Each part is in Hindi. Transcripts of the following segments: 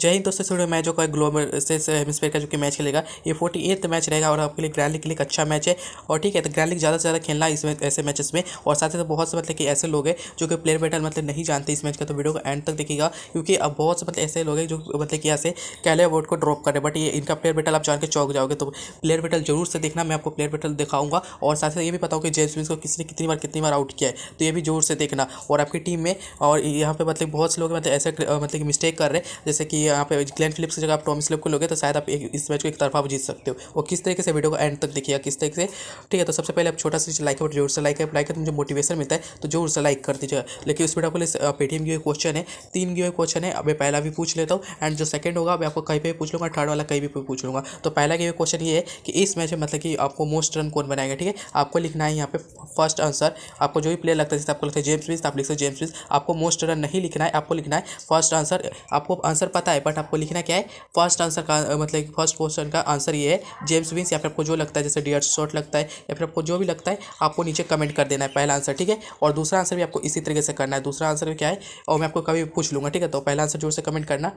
जय हिंद दोस्तों इस मैच जो का ग्लोबल से, से का जो कि मैच खेलेगा ये फोर्टी एथ मैच रहेगा और आपके लिए ग्रैंड लीग के लिए अच्छा मैच है और ठीक है तो ग्रैंड लीग ज़्यादा से ज़्यादा खेलना इस इसमें ऐसे मैचेस में और साथ ही साथ बहुत से मतलब कि ऐसे लोग हैं जो कि प्लेयर बैटर मतलब नहीं जानते इस मैच का तो वीडियो को एंड तक देखिएगा क्योंकि अब बहुत से मतलब ऐसे लोग हैं जो मतलब कि यहाँ से कैले वोट को ड्रॉप कर रहे बट ये इनका प्लेयर बैटल आप जान के चौक जाओगे तो प्लेयर बैटल जरूर से देखना मैं आपको प्लेयर बैटल दिखाऊंगा और साथ ही ये भी बताऊँ कि जेम्स विंस को किसने कितनी बार कितनी बार आउट किया है तो ये भी जोर से देखना और आपकी टीम में और यहाँ पर मतलब बहुत से लोग मतलब ऐसे मतलब कि मिस्टेक कर रहे हैं जैसे कि यहाँ पे ग्लैन फिलिप्स की जगह आप टॉमी स्लिप को लोगे तो शायद आप एक, इस मैच को एक तरफा भी जीत सकते हो और किस तरीके से वीडियो को एंड तक देखिएगा किस तरीके से ठीक है तो सबसे पहले आप छोटा सा लाइक है जोर से लाइक लाइक है मुझे मोटिवेशन मिलता है तो जोर से लाइक कर दीजिएगा लेकिन उस वीडियो को पेटीएम की क्वेश्चन है तीन की क्वेश्चन है अभी पहला भी पूछ लेता हूँ एंड जो सेकंड होगा मैं आपको कहीं पर पूछ लूँगा थर्ड वाला कहीं भी पूछ लूँगा तो पहला की क्वेश्चन ये है कि इस मैच में मतलब कि आपको मोस्ट रन कौन बनाएगा ठीक है आपको लिखना है यहाँ पे फर्स्ट आंसर आपको जो भी प्लेयर लगता है जैसे आपको लगता है जेम्स विज आप लिख सकते जेम्स विज आपको मोस्ट रन नहीं लिखना है आपको लिखना है फर्स्ट आंसर आपको आंसर पता सकता है बट आपको लिखना क्या है फर्स्ट आंसर का मतलब फर्स्ट क्वेश्चन का आंसर ये है जेम्स विंस या फिर आपको जो लगता है जैसे डियर शॉट लगता है या फिर आपको जो भी लगता है आपको नीचे कमेंट कर देना है पहला आंसर ठीक है और दूसरा आंसर भी आपको इसी तरीके से करना है दूसरा आंसर क्या है और मैं आपको कभी पूछ लूँगा ठीक है तो पहला आंसर जोर से कमेंट करना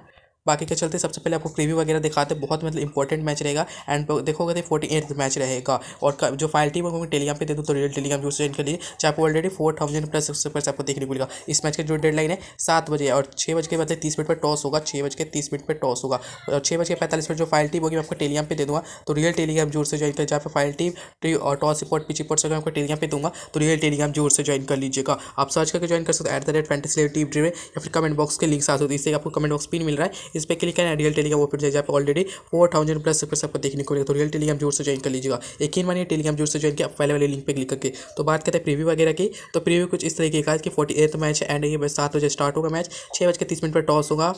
बाकी के चलते सबसे पहले आपको प्रीव्यू वगैरह दिखाते बहुत मतलब इंपॉर्टेंट मैच रहेगा एंड देखोगे तो फोर्टी एट मैच रहेगा और जो फाइल टीम होगी टेलीग्राम पे दे दूँ तो रियल टेलीग्राम यूज के लिए जहाँ आपको ऑलरेडी फोर थाउजेंड प्लस उससे प्लस आपको देखने को मिलेगा इस मैच का जो डेडलाइन है सात बजे और छः बज के मतलब तीस मिनट पर टॉस होगा छः बज के तीस मिनट पर टॉस होगा और छः बज के पैंतालीस मिनट जो फाइल टीम होगी मैं आपको टेलीग्राम पे दे दूँगा तो रियल टेलीग्राम जोर से ज्वाइन कर जहाँ पर फाइल टीम और टॉस रिपोर्ट पिच रिपोर्ट अगर आपको टेलीग्राम पे दूँगा तो रियल टेलीग्राम जोर से ज्वाइन कर लीजिएगा आप सर्च करके ज्वाइन कर सकते हो at the rate fantasy team dream या फिर कमेंट बॉक्स के लिंक साथ होती है इससे आपको कमेंट बॉक्स पिन मिल रहा है इस पर क्लिक करना रियल टेलीग्राम ओपन जाएगा आप ऑलरेडी फोर थाउजेंड प्लस रुपये सबको देखने को मिलेगा तो रियल टेलीग्राम जोर से ज्वाइन कर लीजिएगा ही मानिए टेलीग्राम जोर से ज्वाइन किया पहले वाले लिंक पर क्लिक करके तो बात करते हैं प्रीव्यू वगैरह की तो प्रीव्यू कुछ इस तरीके का कि फोर्टी एथ मैच एंड ये सात बजे स्टार्ट होगा मैच छः बज के तीस मिनट पर टॉस होगा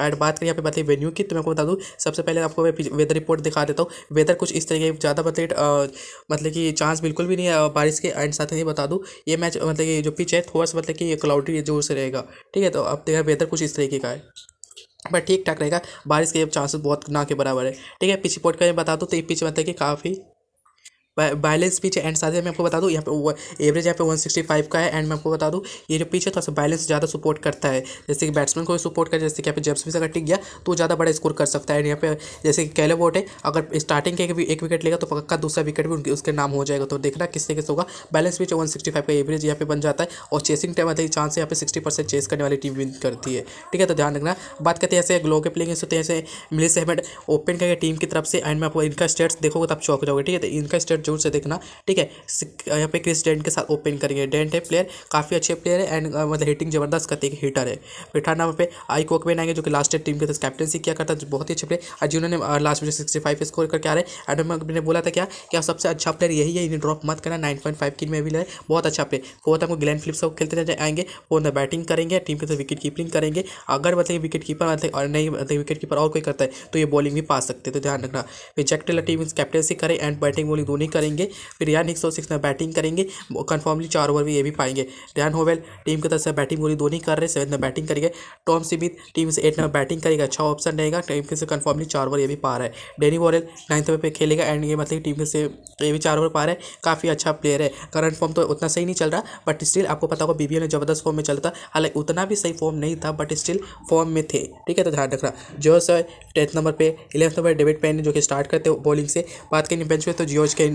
एंड बात करें यहाँ पे बताइए वेन्यू की तो मैं आपको बता दूँ सबसे पहले आपको मैं वेदर रिपोर्ट दिखा देता हूँ वेदर कुछ इस तरीके ज़्यादा मतलब मतलब कि चांस मतलब बिल्कुल भी नहीं है बारिश के एंड साथ ही बता दूँ ये मैच मतलब कि जो पिच है थोड़ा सा मतलब कि क्लाउडी जोर से रहेगा ठीक है तो अब देखा वेदर कुछ इस तरीके का है बट ठीक ठाक रहेगा बारिश के चांसेस बहुत ना के बराबर है ठीक है पीछे पॉइंट का मैं बता दूँ तो ये पिच मतलब कि काफ़ी बैलेंस पीछे एंड साथ ही मैं आपको बता दूँ यहाँ पे एवरेज यहाँ पे 165 का है एंड मैं आपको बता दूँ ये जो पीछे थोड़ा सा बैलेंस ज़्यादा सपोर्ट करता है जैसे कि बैट्समैन को सपोर्ट कर जैसे कि यहाँ पे जब्स भी अगर टिक गया तो ज़्यादा बड़ा स्कोर कर सकता है यहाँ पे जैसे कि कैलो बोट है अगर स्टार्टिंग के एक विकेट लेगा तो पक्का दूसरा विकेट भी उनके उसके नाम हो जाएगा तो देखना किस तरीके से होगा बैलेंस पीछे वन का एवरेज यहाँ पे बन जाता है और चेसिंग टाइम अधिक चांस यहाँ पे सिक्सटी चेस करने वाली टीम विन करती है ठीक है तो ध्यान रखना बात करते हैं ऐसे ग्लो के प्लेइंग से तो ऐसे मिले अहमद ओपन करके टीम की तरफ से एंड में आपको इनका स्टेट्स देखोगे तो आप चौक जाओगे ठीक है तो इनका स्टेट जोर से देखना ठीक है यहाँ पे क्रिस डेंट के साथ ओपन करेंगे डेंट है प्लेयर काफ़ी अच्छे प्लेयर है एंड मतलब हिटिंग जबरदस्त करते हैं हिटर है फिर ठंड नंबर पर आई कोकमेन आएंगे जो कि लास्ट टीम के साथ कैप्टनसी किया करता है बहुत ही अच्छे प्लेयर आज उन्होंने लास्ट में सिक्सटी फाइव स्कोर करके आ रहे एंड ने बोला था क्या कि आप सबसे अच्छा प्लेयर यही है इन्हें ड्रॉप मत करना नाइन पॉइंट फाइव की में भी है बहुत अच्छा प्लेयर फोर्थ तो हमको ग्लैन फिलिप्स को खेलते आएंगे वो अंदर बैटिंग करेंगे टीम के साथ विकेट कीपिंग करेंगे अगर मतलब विकेट कीपर मतलब और नहीं मतलब विकेट कीपर और कोई करता है तो ये बॉलिंग भी पा सकते हैं तो ध्यान रखना फिर जैक टेलर टीम कैप्टनसी करें एंड बैटिंग बॉलिंग दोनों करेंगे फिर रियान एक सिक्स में बैटिंग करेंगे कन्फर्मली चार ओवर भी ये भी पाएंगे रियान होवेल टीम की तरफ से बैटिंग बोली दोनों कर रहे सेवन में बैटिंग करेंगे टॉम सिमित टीम से एट में बैटिंग करेगा अच्छा ऑप्शन रहेगा टीम के से कन्फर्मली चार ओवर ये भी पा रहा है डेनी वॉरल नाइन्थ ओवर पर खेलेगा एंड ये मतलब टीम से ये भी चार ओवर पा रहा है काफ़ी अच्छा प्लेयर है करंट फॉर्म तो उतना सही नहीं चल रहा बट स्टिल आपको पता होगा बीबीए में जबरदस्त फॉर्म में चलता हालांकि उतना भी सही फॉर्म नहीं था बट स्टिल फॉर्म में थे ठीक है तो ध्यान रखना जो सर टेंथ नंबर पे इलेवंथ नंबर डेविड पेन जो कि स्टार्ट करते हैं बॉलिंग से बात करें बेंच पे तो जियोज के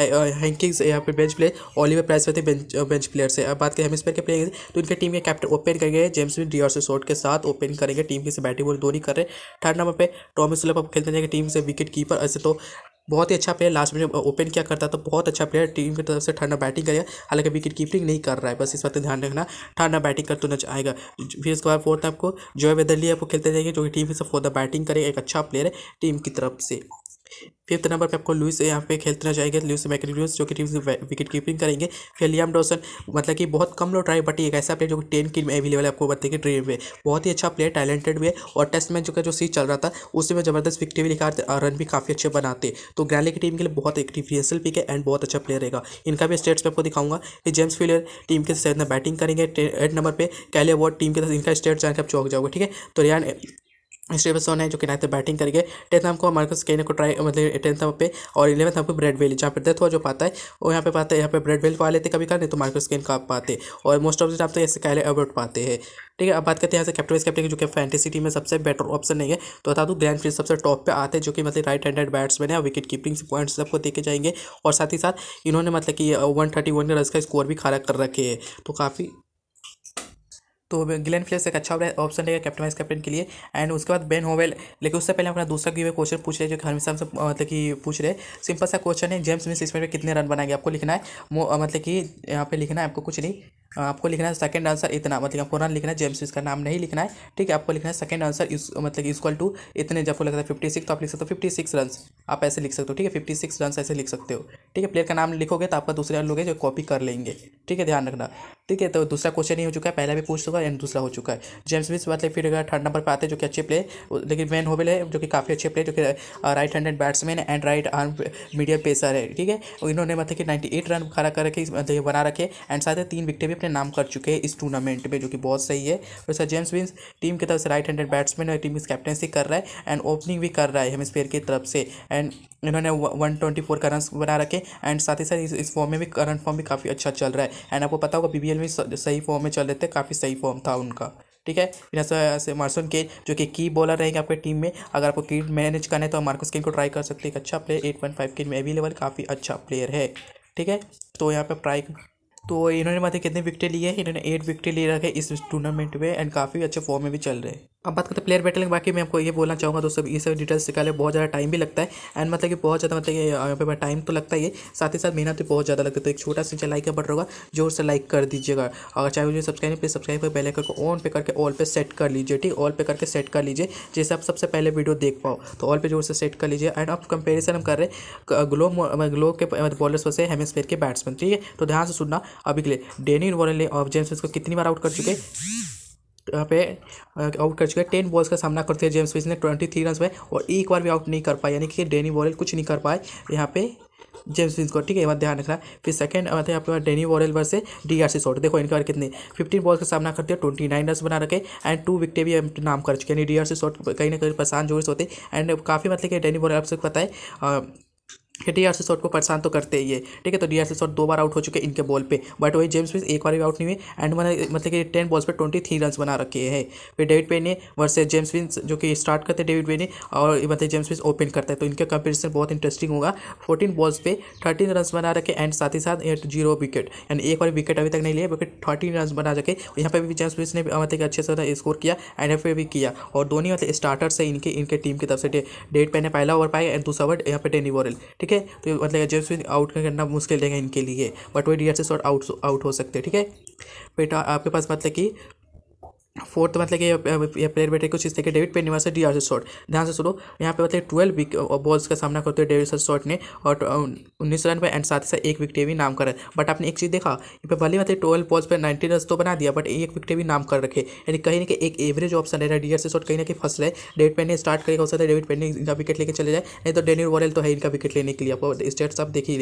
हैंकिंग्स यहाँ पर बेंच प्लेयर ऑलिवर प्राइस थे बेंच बेंच प्लेयर से अब बात करें हेमिस्फेयर के प्लेयर तो इनके टीम के कैप्टन ओपन करेंगे जेम्स भी से शॉट के साथ ओपन करेंगे टीम की से बैटिंग बॉल दोनों कर रहे हैं थर्ड नंबर पर टॉमी सुलभ अब खेलते जाएंगे टीम से विकेट कीपर ऐसे तो बहुत ही अच्छा प्लेयर लास्ट में ओपन किया करता तो बहुत अच्छा प्लेयर टीम की तरफ से ठंडा बैटिंग करेगा हालांकि विकेट कीपिंग नहीं कर रहा है बस इस बात ध्यान रखना ठंडा बैटिंग कर तो नच आएगा फिर उसके बाद फोर्थ आपको जॉय वेदरली आपको खेलते जाएंगे जो कि टीम से फोर्थ बैटिंग करेगा एक अच्छा प्लेयर है टीम की तरफ से फिफ्थ तो नंबर पे आपको लुइस यहाँ पे खेलना चाहिए लुइस मैक्रिलियस जो कि टीम विकेट कीपिंग करेंगे फिर लियाम डॉसन मतलब कि बहुत कम लोग ट्राई बट एक ऐसा प्लेयर जो कि टेन की अवेलेबल है आपको बताते हैं ड्रीम में बहुत ही अच्छा प्लेयर टैलेंटेड भी है और टेस्ट मैच जो का जो सीज चल रहा था उसमें जबरदस्त विकट भी निकालते रन भी काफ़ी अच्छे बनाते तो ग्रैली की टीम के लिए बहुत एक डिफिशियल पिक है एंड बहुत अच्छा प्लेयर रहेगा इनका भी स्टेट्स में आपको दिखाऊंगा कि जेम्स फिलियर टीम के साथ बैटिंग करेंगे एट नंबर पर कैले वॉर्ड टीम के साथ इनका स्टेट जाकर आप चौक जाओगे ठीक है तो रियान स्टेबसन है जो कि नाइन्थ बैटिंग करेंगे टेंथ में हमको मार्कस कहीं को ट्राई मतलब टेंथ हम पे और इलेवंथ हमको ब्रेड वेली जहाँ पर डेथ हुआ जो पाता है वो यहाँ पे पाते हैं यहाँ पे ब्रेड वेल पा लेते कभी का नहीं तो मार्कस केन का पाते और मोस्ट ऑफ द टाइम तो ऐसे कहले अबाउट पाते हैं ठीक है अब बात करते हैं यहाँ से कैप्टन कैप्टन जो कि फैंटेसी टीम में सबसे बेटर ऑप्शन नहीं है तो बता दूँ ग्रैंड फील्ड सबसे टॉप पे आते हैं जो कि मतलब राइट हैंडेड बैट्समैन है विकेट कीपिंग पॉइंट सबको देखे जाएंगे और साथ ही साथ इन्होंने मतलब कि वन थर्टी वन का रस का स्कोर भी खड़ा कर रखे है तो काफ़ी तो गिलन फ्लेस एक अच्छा ऑप्शन रहेगा कैप्टनवाइज कैप्टन के लिए एंड उसके बाद बेन होवेल लेकिन उससे पहले अपना दूसरा गिवे क्वेश्चन पूछ रहे जो हमेशा हमसे मतलब कि पूछ रहे सिंपल सा क्वेश्चन है जेम्स मिस इसमें कितने रन बनाएंगे आपको लिखना है मतलब कि यहाँ पे लिखना है आपको कुछ नहीं आपको लिखना है सेकंड आंसर इतना मतलब आपको ना लिखना है जेम्स इसका नाम नहीं लिखना है ठीक है आपको लिखना है सेकंड आंसर इस मतलब इक्वल टू इतने जब आपको लगता है फिफ्टी सिक्स तो आप लिख सकते हो फिफ्टी सिक्स रन आप ऐसे लिख सकते हो ठीक है फिफ्टी सिक्स रन ऐसे लिख सकते हो ठीक है प्लेयर का नाम लिखोगे तो आपका दूसरे लोग जो कॉपी कर लेंगे ठीक है ध्यान रखना ठीक है तो दूसरा क्वेश्चन ही हो चुका है पहला भी पूछ चुका एंड दूसरा हो चुका है जेम्स मिस मतलब फिर थर्ड नंबर पर आते हैं जो कि अच्छे प्ले लेकिन वैन होवेल है जो कि काफ़ी अच्छे प्ले जो कि right handed batsman and right arm medium pacer है ठीक है इन्होंने मतलब कि नाइन्टी एट रन खड़ा करके बना रखे एंड साथ ही तीन विकटें भी अपने नाम कर चुके हैं इस टूर्नामेंट में जो कि बहुत सही है और सर जेम्स विंस टीम की तरफ से राइट हैंडेड बैट्समैन और टीम की कैप्टनसी कर रहा है एंड ओपनिंग भी कर रहा है हेमस्फेयर की तरफ से एंड इन्होंने वन ट्वेंटी फोर का रन बना रखे एंड साथ ही साथ इस, इस फॉर्म में भी करंट फॉर्म भी काफ़ी अच्छा चल रहा है एंड आपको पता होगा बी में सही फॉर्म में चल रहे थे काफ़ी सही फॉर्म था उनका ठीक है फिर ऐसे मार्सन केन जो कि की बॉलर रहेंगे आपके टीम में अगर आपको की मैनेज करना है तो मार्कस केन को ट्राई कर सकते हैं एक अच्छा प्लेयर एट पॉइंट फाइव के में अवेलेबल काफ़ी अच्छा प्लेयर है ठीक है तो यहाँ पर ट्राई तो इन्होंने मतलब कितने विकटे लिए हैं इन्होंने एट विकटे लिए रखे इस टूर्नामेंट में एंड काफ़ी अच्छे फॉर्म में भी चल रहे हैं अब बात करते हैं प्लेयर बैटल के बाकी मैं आपको ये बोलना चाहूँगा दोस्तों ये सब डिटेल्स निकाले बहुत ज़्यादा टाइम भी लगता है एंड मतलब कि बहुत ज़्यादा मतलब यहाँ पे टाइम तो लगता ही है साथ ही साथ मेहनत भी बहुत ज़्यादा लगती है तो एक छोटा सा लाइक का बटन होगा जोर से लाइक कर दीजिएगा अगर चाहे मुझे सब्सक्राइब प्लीज सब्सक्राइब कर पहले करके ऑन पे करके ऑल पे सेट कर लीजिए ठीक ऑल पे करके सेट कर लीजिए जैसे आप सबसे पहले वीडियो देख पाओ तो ऑल पे जोर से सेट कर लीजिए एंड आप कंपेरिजन हम कर रहे हैं ग्लो ग्लो के बॉलर्स मतलब वैसे से के बैट्समैन ठीक है तो ध्यान से सुनना अभी के लिए डेनिन वॉरेन ने और जेम्स को कितनी बार आउट कर चुके यहाँ पे आउट कर चुके हैं टेन बॉल्स का सामना करते हैं जेम्स विज ने ट्वेंटी थ्री रन में और एक बार भी आउट नहीं कर पाए यानी कि डेनी वॉरल कुछ नहीं कर पाए यहाँ पे जेम्स विंस को ठीक है ये बात ध्यान रखना फिर सेकंड आते हैं आपके पास डेनी वॉरल से डी आर सी शॉट देखो इनके बार कितने फिफ्टीन बॉल्स का सामना करते हैं ट्वेंटी नाइन रन बना रखे एंड टू विकटे भी नाम कर चुके हैं डी आर सी शॉट कहीं ना कहीं परेशान जोर से होते एंड काफ़ी मतलब कि डेनी वॉरल आपसे पता है कि डी आर को परेशान तो करते ही है ठीक है तो डी आर सी शॉट दो बार आउट हो चुके हैं इनके बॉल पे बट वही जेम्स मिस एक बार भी आउट नहीं हुए एंड मैंने मतलब कि टेन बॉल्स पर ट्वेंटी थ्री रन बना रखे हैं फिर डेविड पे ने वर्सेज जेम्स विंस जो कि स्टार्ट करते हैं डेविड पेन ने और मतलब जेम्स विंस ओपन करता है तो इनका कंपेरिजन बहुत इंटरेस्टिंग होगा फोर्टीन बॉल्स पे थर्टीन रन बना रखे एंड साथ ही साथ जीरो विकेट यानी एक बार विकेट अभी तक नहीं लिया बट थर्टीन रन बना रखे यहाँ पर भी जेम्स विंस ने मतलब अच्छे से स्कोर मतलब किया एंड एफ भी किया और दोनों मतलब स्टार्टर्स है इनके इनके टीम की तरफ से डेविड पे ने पहला ओवर पाया एंड दूसरा ओवर यहाँ पर डेनी वॉरल ठीक ठीक है तो मतलब जेम्स विन आउट करना मुश्किल रहेगा इनके लिए बट वो D'Arcy Short out out हो सकते हैं ठीक है बेटा आपके पास मतलब कि फोर्थ मतलब कि ये प्लेयर बैठे कुछ इस तरह के डेविड पे निवास डी आर शॉट ध्यान से सुनो यहाँ पे मतलब ट्वेल्व बॉल्स का सामना करते हुए डेविड शॉट ने और उन्नीस रन पर एंड साथ ही साथ एक विकेट भी नाम करा बट आपने एक चीज़ देखा यहाँ पे भले मतलब ट्वेल्व बॉल्स पर नाइनटीन रन तो बना दिया बट एक विकेट भी नाम कर रखे यानी कहीं ना कहीं एक एवरेज ऑप्शन रहे डी आर शॉट कहीं ना कहीं फसल है डेविड पेन ने स्टार्ट करेगा हो सकता है डेविड पेन ने इनका विकेट लेकर चले जाए नहीं तो डेनियल वॉरल तो है इनका विकेट लेने के लिए आप स्टेट्स आप देख ही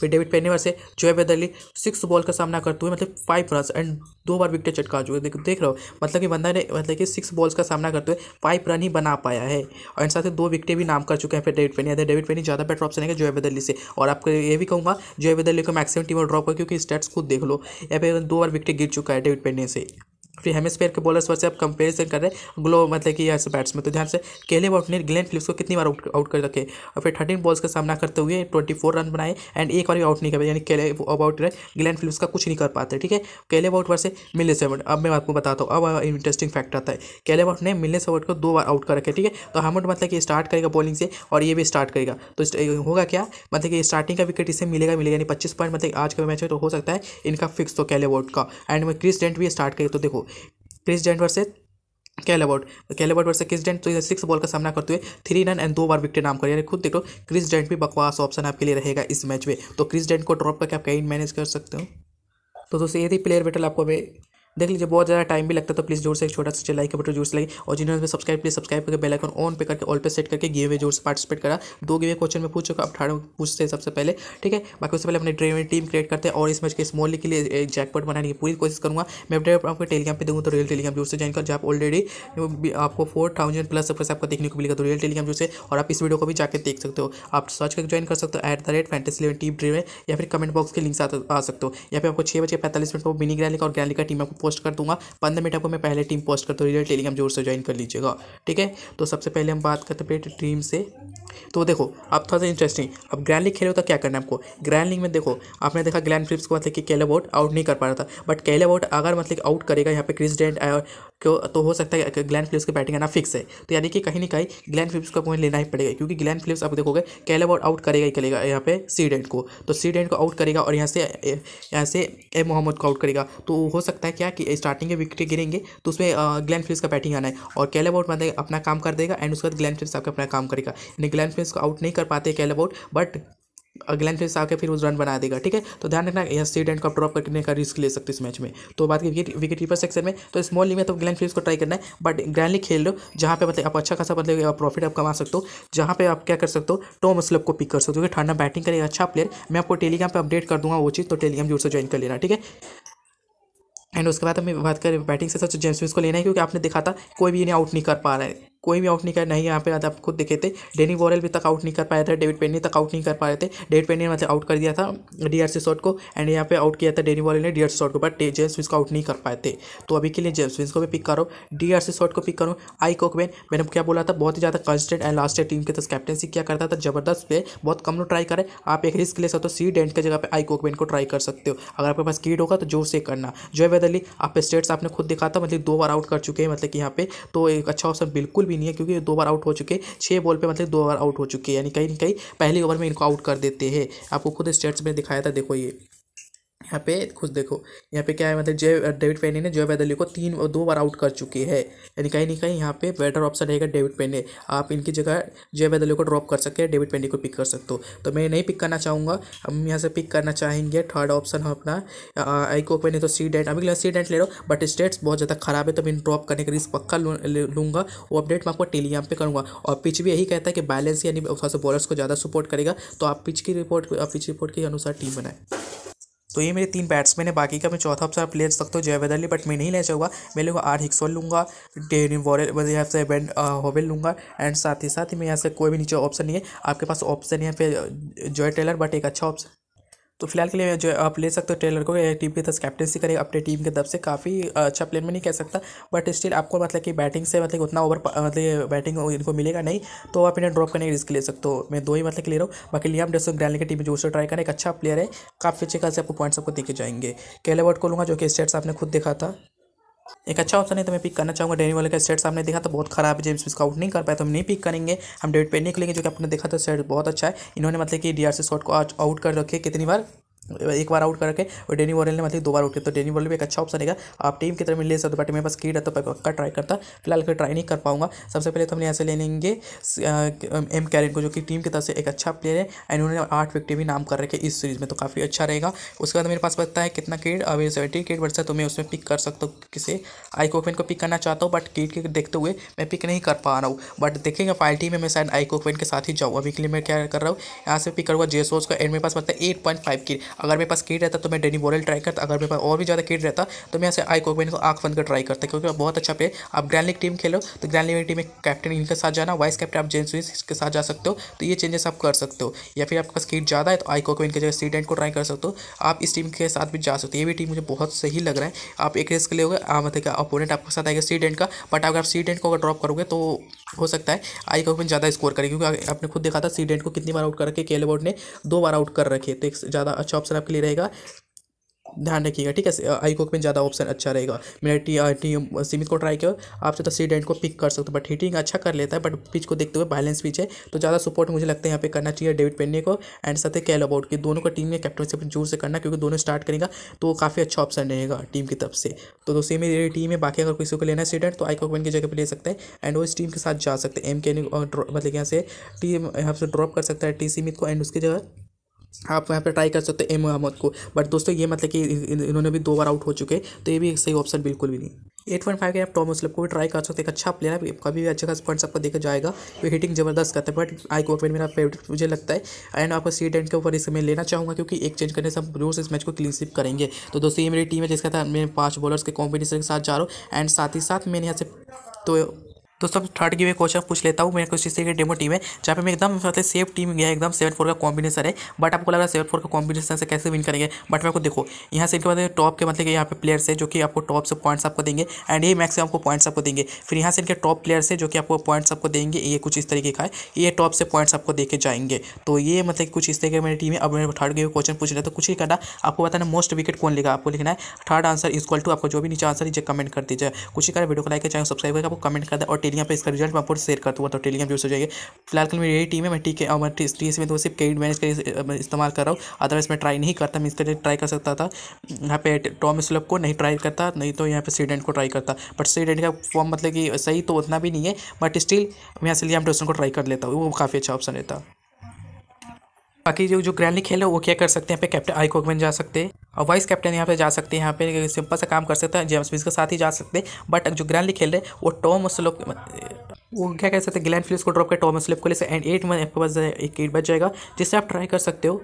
फिर डेविड पेनेवर से है अदली सिक्स बॉल का सामना करते हुए मतलब फाइव रन एंड दो बार विकेट चटका चुके देख रहे हो मतलब कि बंदा ने मतलब कि सिक्स बॉल्स का सामना करते हुए फाइव रन ही बना पाया है और इन साथ ही दो विकटें भी नाम कर चुके हैं फिर डेविड पेनी डेविड पेनी ज़्यादा बेटर ऑप्शन है जोएब अदली से और आपको ये भी कहूँगा जोएब अदली को मैक्सिमम टीम ड्रॉप कर क्योंकि स्टेट्स खुद देख लो या फिर दो बार विकटें गिर चुका है डेविड पेनी से फिर हेमस्पेयर के बॉलर्स से आप कंपेरिजन कर रहे हैं ग्लो मतलब कि ऐसे बैट्स में तो ध्यान से केले वॉट ने ग्लैन फिलिप्स को कितनी बार आउट कर रखे और फिर थर्टीन बॉल्स का सामना करते हुए ट्वेंटी फोर रन बनाए एंड एक बार भी आउट नहीं कर यानी केले अबाउट रहे ग्लैन फिलिप्स का कुछ नहीं कर पाते ठीक है केले अबाउट से मिलने सेवन अब मैं आपको बताता हूँ अब इंटरेस्टिंग फैक्ट आता है केले अबाउट ने मिलने सेवन को दो बार आउट कर रखे ठीक है तो हमट मतलब कि स्टार्ट करेगा बॉलिंग से और ये भी स्टार्ट करेगा तो होगा क्या मतलब कि स्टार्टिंग का विकेट इससे मिलेगा मिलेगा यानी पच्चीस पॉइंट मतलब आज का मैच है तो हो सकता है इनका फिक्स तो केले अबाउट का एंड क्रिस डेंट भी स्टार्ट करेगा तो देखो Chris Dent versus Kyle Abbott Kyle Abbott Kyle versus Chris Dent तो इधर सिक्स बॉल का सामना करते हुए थ्री रन एंड दो बार विकेट नाम करें यानी खुद देखो क्रिस डेंट भी बकवास ऑप्शन आपके लिए रहेगा इस मैच में तो क्रिस डेंट को ड्रॉप करके आप कहीं मैनेज कर सकते हो तो दोस्तों ये थी प्लेयर बेटल आपको हमें देख लीजिए बहुत ज़्यादा टाइम भी लगता है तो प्लीज़ जोर से एक छोटा सा लाइक का बटन जोर से लगे और जिन्होंने सब्सक्राइब प्लीज सब्सक्राइब करके आइकन ऑन पे करके ऑल पे सेट करके गेम में जोर से पार्टिसिपेट करा दो गेम क्वेश्चन में पूछ चुका अब पूछते हैं सबसे पहले ठीक है बाकी उससे पहले अपने ड्रीम टीम क्रिएट करते हैं और इस मैच के स्मॉल के लिए जैकपॉट बनाने की पूरी कोशिश करूँगा मैं अपडेट आपको टेलीग्राम पर दूँगा तो रियल टेलीग्राम जोर से जॉइन कर जहाँ ऑलरेडी आपको फोर थाउजेंड प्लस सबसे आपको देखने को मिलेगा तो रियल टेलीग्राम जो से और आप इस वीडियो को भी जाकर देख सकते हो आप सर्च करके ज्वाइन कर सकते हो at the rate fantasy eleven team dream या फिर कमेंट बॉक्स के लिंक आ सकते हो या फिर आपको छः बजे पैंतालीस मिनट पर मिनी ग्रैली और ग्रैली का टीम आपको पोस्ट कर दूंगा पंद्रह मिनट आपको मैं पहले टीम पोस्ट करता हूँ टेलीग्राम जोर से ज्वाइन कर लीजिएगा ठीक है तो सबसे पहले हम बात करते हैं टीम से तो देखो अब थोड़ा सा इंटरेस्टिंग अब ग्रैंड लीग खेले हो तो क्या करना है आपको ग्रैंड लीग में देखो आपने देखा ग्लैन फिलिप्स को मतलब कि केले बोट आउट नहीं कर पा रहा था बट केले बोट अगर मतलब कि आउट करेगा यहाँ पे क्रिस डेंट क्यों तो हो सकता है ग्लैन फिलिप्स की बैटिंग आना फिक्स है तो यानी कि कहीं ना कहीं ग्लैन फिलिप्स को पॉइंट लेना ही पड़ेगा क्योंकि ग्लैन फिलिप्स आप देखोगे केले बोट आउट करेगा ही करेगा यहाँ पे सी डेंट को तो सी डेंट को आउट करेगा और यहाँ से यहाँ से ए मोहम्मद को आउट करेगा तो हो सकता है क्या कि स्टार्टिंग में विकेट गिरेंगे तो उसमें ग्लैन फिलिप्स का बैटिंग आना है और केले बोट मतलब अपना काम कर देगा एंड उसके बाद ग्लैन फिलिप्स आपका अपना काम करेगा यानी ग्लैन ग्लैंड में को आउट नहीं कर पाते कैल अबाउट बट अगले फेस आके फिर उस रन बना देगा ठीक है तो ध्यान रखना यहाँ सीडेंट को ड्रॉप करने का रिस्क ले सकते इस मैच में तो बात की विकेट विकेट कीपर सेक्शन में तो स्मॉल लीग में तो ग्लैंड फिलिप्स को ट्राई करना है बट ग्रैंड लीग खेल लो जहाँ पे मतलब आप अच्छा खासा मतलब प्रॉफिट आप कमा सकते हो जहाँ पे आप क्या कर सकते हो टॉम स्लब को पिक कर सकते हो क्योंकि ठंडा बैटिंग करेगा अच्छा प्लेयर मैं आपको टेलीग्राम पर अपडेट कर दूंगा वो चीज़ तो टेलीग्राम जोर से ज्वाइन कर लेना ठीक है एंड उसके बाद हमें बात करें बैटिंग से सबसे जेम्स विंस को लेना है क्योंकि आपने दिखा था कोई भी इन्हें आउट नहीं कर पा रहा है कोई भी आउट नहीं कर नहीं यहाँ पे आप खुद देखे थे डेनी वॉरल भी तक आउट नहीं कर पाया था डेविड पेनी तक आउट नहीं कर पा रहे थे डेविड पेनी ने मतलब आउट कर दिया था डी आर सी शॉट को एंड यहाँ पे आउट किया था डेनी वॉरल ने डी आर सी शॉट को बट जेम्स विंस को आउट नहीं कर पाए थे तो अभी के लिए जेम्स विंस को भी पिक करो डी आर सी शॉट को पिक करो आई कोकबेन मैंने क्या बोला था बहुत ही ज़्यादा कंस्टेंट एंड लास्ट टीम के साथ कैप्टनसी क्या करता था जबरदस्त पे बहुत कम लोग ट्राई करें आप एक रिस्क ले सकते हो सी डेंट की जगह पर आई कोकबेन को ट्राई कर सकते हो अगर आपके पास कीड होगा तो जोर से करना जो वेदरली आप स्टेट्स आपने खुद दिखा था मतलब दो बार आउट कर चुके हैं मतलब कि यहाँ पे तो एक अच्छा ऑप्शन बिल्कुल भी नहीं है क्योंकि दो बार आउट हो चुके छः बॉल पर मतलब दो बार आउट हो चुके हैं यानी कहीं ना कहीं पहले ओवर में इनको आउट कर देते हैं आपको खुद स्टेट्स में दिखाया था देखो ये यहाँ पे खुद देखो यहाँ पे क्या है मतलब जय डेविड पेने ने जय वैदली को तीन दो बार आउट कर चुके हैं यानी कहीं नहीं कहीं यहाँ पे बेटर ऑप्शन रहेगा डेविड पेने आप इनकी जगह जय वैदली को ड्रॉप कर सकते हैं डेविड पेने को पिक कर सकते हो तो मैं नहीं पिक करना चाहूँगा हम यहाँ से पिक करना चाहेंगे थर्ड ऑप्शन है अपना आई को पेने तो सी डेंट अभी सी डेंट ले रहा हूँ बट स्टेट्स बहुत ज़्यादा खराब है तो मैं ड्रॉप करने का रिस्क पक्का लूँगा वो अपडेट मैं आपको टेलीग्राम पर करूँगा और पिच भी यही कहता है कि बैलेंस यानी बॉलर्स को ज़्यादा सपोर्ट करेगा तो आप पिच की रिपोर्ट पिच रिपोर्ट के अनुसार टीम बनाए तो ये मेरे तीन बैट्समैन है बाकी का मैं चौथा ऑप्शन प्लेयर सकता हूँ जय अली बट मैं नहीं ले चाहूँगा मैं लूँगा आर हिक्सोल लूँगा वॉरेल मतलब यहाँ से बैन होवेल लूँगा एंड साथ ही साथ ही मैं यहाँ से कोई भी नीचे ऑप्शन नहीं है आपके पास ऑप्शन है फिर जॉय टेलर बट एक अच्छा ऑप्शन तो फिलहाल के लिए जो आप ले सकते हो टेलर को ये टीम की तरफ कैप्टनसी करेगा अपनी टीम की तरफ से काफ़ी अच्छा प्लेयर में नहीं कह सकता बट स्टिल आपको मतलब कि बैटिंग से मतलब उतना ओवर मतलब बैटिंग इनको मिलेगा नहीं तो आप इन्हें ड्रॉप करने की रिस्क ले सकते हो मैं दो ही मतलब क्लियर हूँ बाकी लियाम डेसो ग्रैंड की टीम जो से ट्राई करें एक अच्छा प्लेयर है काफ़ी अच्छे से आपको पॉइंट्स आपको देखे जाएंगे केलेवर्ट को लूँगा जो कि स्टेट्स आपने खुद देखा था एक अच्छा ऑप्शन है तो मैं पिक करना चाहूँगा डेनी वाले का सेट सामने देखा तो बहुत खराब है जेम्स इसका आउट नहीं कर पाए तो हम नहीं पिक करेंगे हम डेविड पेन निकलेंगे जो कि आपने देखा तो सेट बहुत अच्छा है इन्होंने मतलब कि डीआरसी शॉट को आउट कर रखे कितनी बार एक बार आउट करके और डेनी वॉरल ने मतलब दो बार आउट किया तो डेनी वॉरल भी एक अच्छा ऑप्शन रहेगा आप टीम की तरफ ले सकते हो बट मेरे पास कीड है तो पक्का ट्राई करता फिलहाल कर ट्राई नहीं कर पाऊंगा सबसे पहले तो हमने ऐसे ले लेंगे एम कैरिन को जो कि टीम की तरफ से एक अच्छा प्लेयर है एंड उन्होंने आठ विकटे भी नाम कर रखे इस सीरीज़ में तो काफ़ी अच्छा रहेगा उसके बाद मेरे पास पता है कितना कीड अभी सेवेंटी कीड है तो मैं उसमें पिक कर सकता हूँ किसे आई कोकवेन को पिक करना चाहता हूँ बट कीड के देखते हुए मैं पिक नहीं कर पा रहा हूँ बट देखेंगे फाइल टीम में मैं शायद आई कोकवेन के साथ ही जाऊँ अभी के लिए मैं क्या कर रहा हूँ यहाँ से पिक करूँगा जे का एंड मेरे पास पता है एट पॉइंट फाइव अगर मेरे पास किट रहता तो मैं डेनी बॉरल ट्राई करता अगर मेरे पास और भी ज़्यादा किट रहता तो मैं ऐसे आई कोकबेन को आँख बंद कर ट्राई करता क्योंकि बहुत अच्छा पे आप ग्रैंड लीग टीम खेलो तो ग्रैंड लीग टीम में कैप्टन इनके साथ जाना वाइस कैप्टन आप जेंस के साथ जा सकते हो तो ये चेंजेस आप कर सकते हो या फिर आपके पास किट ज़्यादा है तो आई कोकमैन के जगह स्टीडेंट को ट्राई कर सकते हो आप इस टीम के साथ भी जा सकते हो ये भी टीम मुझे बहुत सही लग रहा है आप एक लिए होगा मतलब अपोनेंट आपके साथ आएगा स्टीडेंट का बट अगर आप स्टीडेंट को अगर ड्रॉप करोगे तो हो सकता है आई का ओपन ज़्यादा स्कोर करे क्योंकि आपने खुद देखा था सीडेंट को कितनी बार आउट करके केलेबोर्ड ने दो बार आउट कर रखे तो एक ज़्यादा अच्छा ऑप्शन आपके लिए रहेगा ध्यान रखिएगा ठीक है आई कोक में ज़्यादा ऑप्शन अच्छा रहेगा मेरा टी टी uh, um, सीमित को ट्राई किया आप तो सी डेंट को पिक कर सकते हो बट हीटिंग अच्छा कर लेता है बट पिच को देखते हुए बैलेंस पिच है तो ज़्यादा सपोर्ट मुझे लगता है यहाँ पे करना चाहिए डेविड पेन्ने को एंड साथ ही कैल अबाउट की दोनों का टीम में कैप्टनशिप जोर से करना क्योंकि दोनों स्टार्ट करेगा तो काफ़ी अच्छा ऑप्शन रहेगा टीम की तरफ से तो दोस्तों मेरी टीम है बाकी अगर किसी को लेना है सीडेंट तो आई कोकमैन की जगह पर ले सकते हैं एंड वो इस टीम के साथ जा सकते हैं एम के uh, मतलब यहाँ से टीम यहाँ से ड्रॉप कर सकता है टी सीमित को एंड उसकी जगह आप यहाँ पे ट्राई कर सकते हो एम अहमद को बट दोस्तों ये मतलब कि इन्होंने भी दो बार आउट हो चुके तो ये भी सही ऑप्शन बिल्कुल भी नहीं एट पॉइंट फाइव के आप टॉम उसलब को भी ट्राई कर सकते हैं एक अच्छा प्लेयर है कभी भी अच्छा खास पॉइंट्स आपको देखा जाएगा वो हिटिंग जबरदस्त करता है बट आई को ओपन मेरा फेवरेट मुझे लगता है एंड आपको सी टेंट के ऊपर इसे मैं लेना चाहूँगा क्योंकि एक चेंज करने से हम रोज इस मैच को क्लीन स्विप करेंगे तो दोस्तों ये मेरी टीम है जिसका था मैं पाँच बॉलर्स के कॉम्बिनेशन के साथ जा रहा हूँ एंड साथ ही साथ मैंने यहाँ से तो दोस्तों थर्ड की मैं क्वेश्चन पूछ लेता हूँ मेरे को इसी की डेमो टीम है जहाँ पे मैं एकदम मतलब सेफ टीम गया एकदम सेवन फोर का कॉम्बिनेशन है बट आपको लग रहा है सेवन फोर का कॉम्बिनेशन से कैसे विन करेंगे बट मेरे को देखो यहाँ से इनके बाद टॉप के मतलब यहाँ पे प्लेयर्स है जो कि आपको टॉप से पॉइंट्स आपको देंगे एंड ये मैक्सिमम आपको पॉइंट्स आपको देंगे फिर यहाँ से इनके टॉप प्लेयर्स है जो कि आपको पॉइंट्स आपको देंगे ये कुछ इस तरीके का है ये टॉप से पॉइंट्स आपको देकर जाएंगे तो ये मतलब कुछ इस तरीके मेरी टीम है अब मेरे थर्ड के क्वेश्चन पूछ रहे तो कुछ ही करना आपको बताना मोस्ट विकेट कौन लेगा आपको लिखना है थर्ड आंसर इक्वल टू आपको जो भी नीचे आंसर नीचे कमेंट कर दीजिए कुछ ही करें वीडियो को लाइक चाहे सब्सक्राइब करके आपको कमेंट कर दे और टेलीग्राम पर इसका रिजल्ट मैं आपको शेयर करता हूँ तो टेलीग्राम यूज़ हो जाएगी फिलहाल कल मेरी यही टीम है मैं टी टी सी में तो सिर्फ क्रेडिट मैनेज का इस्तेमाल कर रहा हूँ अदरवाइज मैं ट्राई नहीं करता मैं इसके लिए ट्राई कर सकता था यहाँ पे टॉम स्लब को नहीं ट्राई करता नहीं तो यहाँ पे सीडेंट को ट्राई करता बट सीडेंट का फॉर्म मतलब कि सही तो उतना भी नहीं है बट स्टिल यहाँ से लिया को ट्राई कर लेता हूँ वो काफ़ी अच्छा ऑप्शन रहता बाकी जो जो ग्रैंडली खेल है वो क्या कर सकते हैं यहाँ पे कैप्टन आई कोकमैन जा सकते हैं और वाइस कैप्टन यहाँ पे जा सकते हैं यहाँ पे सिंपल सा काम कर सकते हैं जेम्स विज के साथ ही जा सकते हैं बट जो ग्रैंडली खेल रहे वो टॉम स्लोप वो क्या कर सकते हैं ग्लैंड फिल्स को ड्रॉप कर टॉम स्लोप को ले एंड एट मन आपके पास एक एट बच जाएगा जिससे आप ट्राई कर सकते हो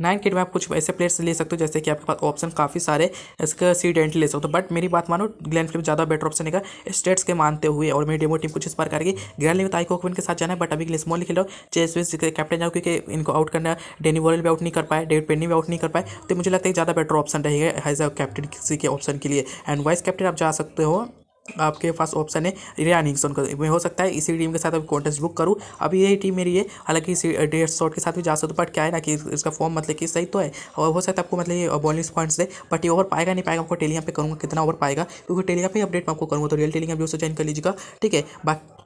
नाइन किट में आप कुछ ऐसे प्लेयर्स ले सकते हो जैसे कि आपके पास ऑप्शन काफ़ी सारे इसका सी एंट्री ले सकते हो बट मेरी बात मानो ग्लैन फिल्म ज़्यादा बेटर ऑप्शन है स्टेट्स के मानते हुए और मेरी डेमो टीम कुछ इस बार करेगी ग्रैंड लिमिट आई कोकविन के साथ जाना है बट अभी स्मॉल खेल रहा हूँ चेस वेस कैप्टन जाओ क्योंकि इनको आउट करना डेनी वॉरल भी आउट नहीं कर पाए डेविड पेनी भी आउट नहीं कर पाए तो मुझे लगता है ज़्यादा बेटर ऑप्शन रहेगा एज अ कैप्टन किसी के ऑप्शन के लिए एंड वाइस कैप्टन आप जा सकते हो आपके पास ऑप्शन है रिया हिक्सन का मैं हो सकता है इसी टीम के साथ अभी कॉन्टेस्ट बुक करूँ अभी यही टीम मेरी है हालांकि इसी डेढ़ शॉट के साथ भी जा सकता बट क्या है ना कि इसका फॉर्म मतलब कि सही तो है और हो सकता है आपको मतलब ये बॉलिंग पॉइंट्स दे बट ये ओवर पाएगा नहीं पाएगा आपको टेलीग्राम पे करूँगा कितना ओवर पाएगा क्योंकि टेलीग्राम पर अपडेट मैं आपको करूँगा तो रियल टेलीग्राम भी जो ज्वाइन कर लीजिएगा ठीक है बाकी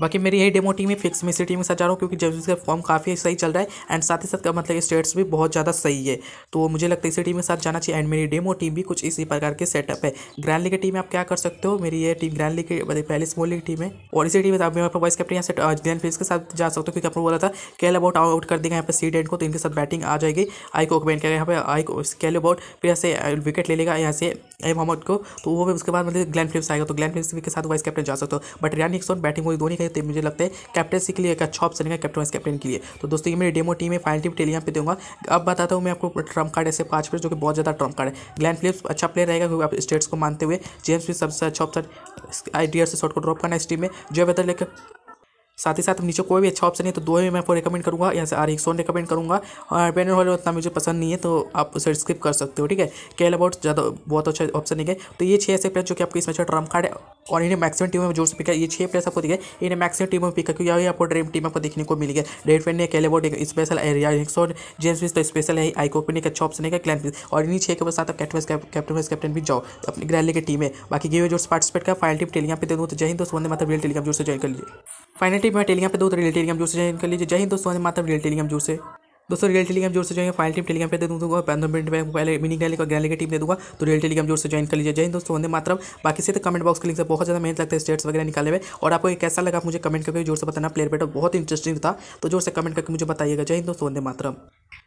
बाकी मेरी यही डेमो टीम है फिक्स में इसी टीम के साथ जा रहा हूँ क्योंकि जब इसका फॉर्म काफ़ी सही चल रहा है एंड साथ ही साथ मतलब स्टेट्स भी बहुत ज़्यादा सही है तो मुझे लगता है इसी टीम के साथ जाना चाहिए एंड मेरी डेमो टीम भी कुछ इसी प्रकार के सेटअप है ग्रैंड लीग की टीम में आप क्या कर सकते हो मेरी ये टीम ग्रैंड लीग की पहले स्मॉल लीग टीम है और इसी टीम में आप वाइस कैप्टन यहाँ से ग्रैंड फिलिप्स के साथ जा सकते हो क्योंकि आपने बोला था कैल अबाउट आउट कर देगा यहाँ पर सी डेंट को तो इनके साथ बैटिंग आ जाएगी आई को बैन करेगा यहाँ पर आई को कैल अबाउट फिर यहाँ से विकेट uh, ले लेगा यहाँ से ए मोहम्मद को तो वो भी उसके बाद मतलब ग्लैन फिल्स आएगा तो ग्लैन फिल्स के साथ वाइस कैप्टन जा सकते हो बट रियान निक्सन बैटिंग हुई दोनों हैं तो मुझे लगता है कैप्टनसी के लिए एक अच्छा ऑप्शन है कैप्टन वाइस कैप्टन के लिए तो दोस्तों ये मेरी डेमो टीम है फाइनल टीम टेल यहाँ पे दूंगा अब बताता हूँ मैं आपको ट्रम्प कार्ड ऐसे पाँच प्लेयर जो कि बहुत ज़्यादा ट्रम्प कार्ड है ग्लैंड फिलिप्स अच्छा प्लेयर रहेगा क्योंकि आप स्टेट्स को मानते हुए जेम्स भी सबसे अच्छा ऑप्शन आइडिया से शॉट को ड्रॉप करना इस टीम में जो बेहतर लेकर साथ ही साथ नीचे कोई भी अच्छा ऑप्शन है तो दो ही मैं आपको रिकमेंड करूँगा यहाँ से आर एक सोन रिकमेंड करूँगा और बैनर हॉल उतना मुझे पसंद नहीं है तो आप उसे स्किप कर सकते हो ठीक है केल अबाउट ज़्यादा बहुत अच्छा ऑप्शन नहीं है तो ये छः ऐसे प्लेयर जो कि आपके इसमें ट्रम्प अच्छा कार्ड है और इन्हें मैक्सिमम टीम में जोर से पिका ये छह प्लेयर आपको दिखे इन्हें मैक्सिमम टीम में पिका क्योंकि क्योंकि आपको ड्रीम टीम आपको देखने को मिली तो है रेड फेन ने केल अबाउट एक स्पेशल है रिया जेम्स भी तो स्पेशल है आई कोपिन एक अच्छा ऑप्शन है क्लैन और इन्हीं छः के साथ आप कैटवेस कैप्टन वाइस कैप्टन भी जाओ अपनी ग्रैली की टीम है बाकी गेम जो पार्टिसिपेट कर फाइनल टीम टेलीगाम पे दे दूँ तो जय हिंद दोस्त वंदे रियल जोर से ज्वाइन कर लीजिए फाइनल टीम में टेलीग्राम पे दो रियल टेलीग्राम जोर से ज्वाइन कर लीजिए जय हिंद दोस्तों मात्र रियल टेलीग्राम जोर से दोस्तों रियल टेलीग्राम जोर से जो है टीम टेलीग्राम पे दे दूँगा पंद्रह मिनट में पहले मिनी गैली का गैली की टीम दे दूंगा तो रियल टेलीग्राम जोर से ज्वाइन कर लीजिए जय दोस्तों मात्र बाकी से तो कमेंट बॉक्स के लिंक से बहुत ज़्यादा मेहनत लगता है स्टेट्स वगैरह निकाले हुए और आपको एक कैसा लगा मुझे कमेंट करके जोर से बताना प्लेयर बेटर बहुत इंटरेस्टिंग था तो जोर से कमेंट करके मुझे बताइएगा जय दोस्तों मात्र